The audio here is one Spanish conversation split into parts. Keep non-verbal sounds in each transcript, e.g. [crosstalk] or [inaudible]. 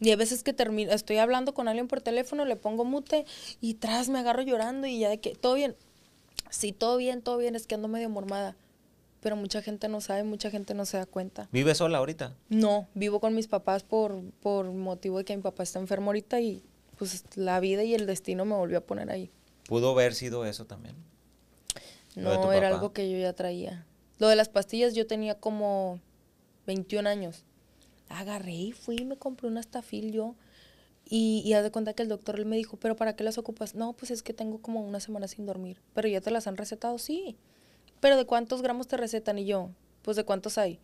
Y a veces que termino, estoy hablando con alguien por teléfono, le pongo mute y tras me agarro llorando y ya de que todo bien. Sí, todo bien, todo bien, es que ando medio mormada. Pero mucha gente no sabe, mucha gente no se da cuenta. ¿Vive sola ahorita? No, vivo con mis papás por, por motivo de que mi papá está enfermo ahorita y pues la vida y el destino me volvió a poner ahí. ¿Pudo haber sido eso también? No, era algo que yo ya traía. Lo de las pastillas yo tenía como 21 años agarré y fui y me compré unas estafil yo. Y, haz de cuenta que el doctor me dijo, ¿pero para qué las ocupas? No, pues es que tengo como una semana sin dormir. ¿Pero ya te las han recetado? Sí. ¿Pero de cuántos gramos te recetan? Y yo, pues ¿de cuántos hay?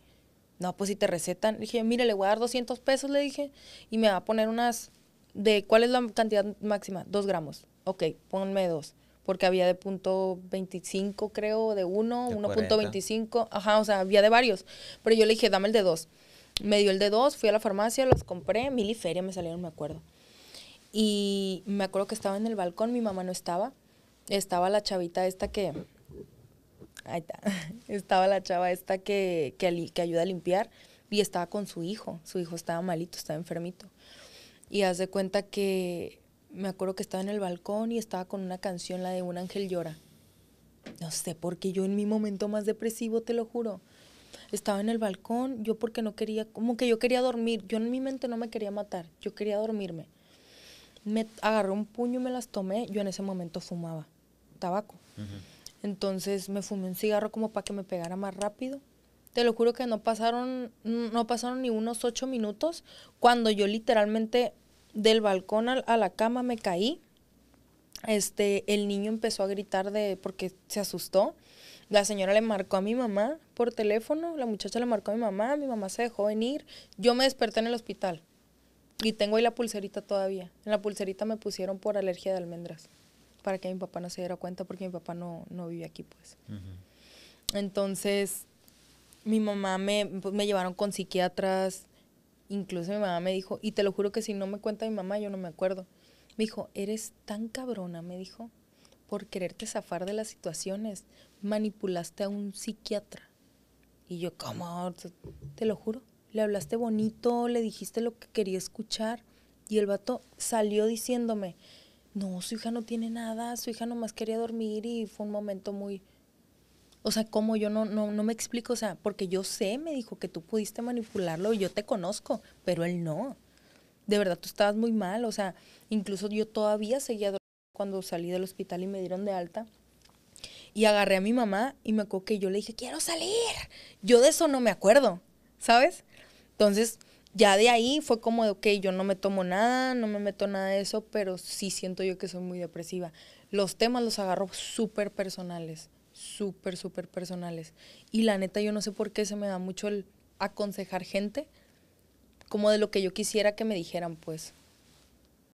No, pues si te recetan. Le dije, mire, le voy a dar 200 pesos, le dije, y me va a poner unas, ¿de cuál es la cantidad máxima? Dos gramos. Ok, ponme dos porque había de punto 25, creo, de uno, 1.25, ajá, o sea, había de varios. Pero yo le dije, dame el de dos. Me dio el de dos, fui a la farmacia, los compré, mil y feria me salieron, me acuerdo. Y me acuerdo que estaba en el balcón, mi mamá no estaba. Estaba la chavita esta que... Ahí está. [laughs] Estaba la chava esta que, que, que ayuda a limpiar y estaba con su hijo. Su hijo estaba malito, estaba enfermito. Y hace cuenta que me acuerdo que estaba en el balcón y estaba con una canción, la de Un Ángel Llora. No sé, por qué yo en mi momento más depresivo, te lo juro, estaba en el balcón, yo porque no quería, como que yo quería dormir, yo en mi mente no me quería matar, yo quería dormirme. Me agarré un puño y me las tomé, yo en ese momento fumaba tabaco. Entonces me fumé un cigarro como para que me pegara más rápido. Te lo juro que no pasaron, no pasaron ni unos ocho minutos cuando yo literalmente del balcón a la cama me caí. Este, el niño empezó a gritar de porque se asustó la señora le marcó a mi mamá por teléfono, la muchacha le marcó a mi mamá, mi mamá se dejó venir, yo me desperté en el hospital y tengo ahí la pulserita todavía. En la pulserita me pusieron por alergia de almendras, para que mi papá no se diera cuenta porque mi papá no, no vive aquí pues. Entonces, mi mamá me, pues, me llevaron con psiquiatras, incluso mi mamá me dijo, y te lo juro que si no me cuenta mi mamá, yo no me acuerdo. Me dijo, eres tan cabrona, me dijo, por quererte zafar de las situaciones, manipulaste a un psiquiatra. Y yo, ¿cómo? Te lo juro. Le hablaste bonito, le dijiste lo que quería escuchar. Y el vato salió diciéndome, no, su hija no tiene nada, su hija nomás quería dormir y fue un momento muy... O sea, ¿cómo? Yo no, no, no me explico, o sea, porque yo sé, me dijo que tú pudiste manipularlo y yo te conozco, pero él no. De verdad, tú estabas muy mal, o sea, incluso yo todavía seguía cuando salí del hospital y me dieron de alta. Y agarré a mi mamá y me acuerdo yo le dije, quiero salir. Yo de eso no me acuerdo, ¿sabes? Entonces, ya de ahí fue como de, ok, yo no me tomo nada, no me meto nada de eso, pero sí siento yo que soy muy depresiva. Los temas los agarro súper personales, súper, súper personales. Y la neta, yo no sé por qué se me da mucho el aconsejar gente como de lo que yo quisiera que me dijeran, pues.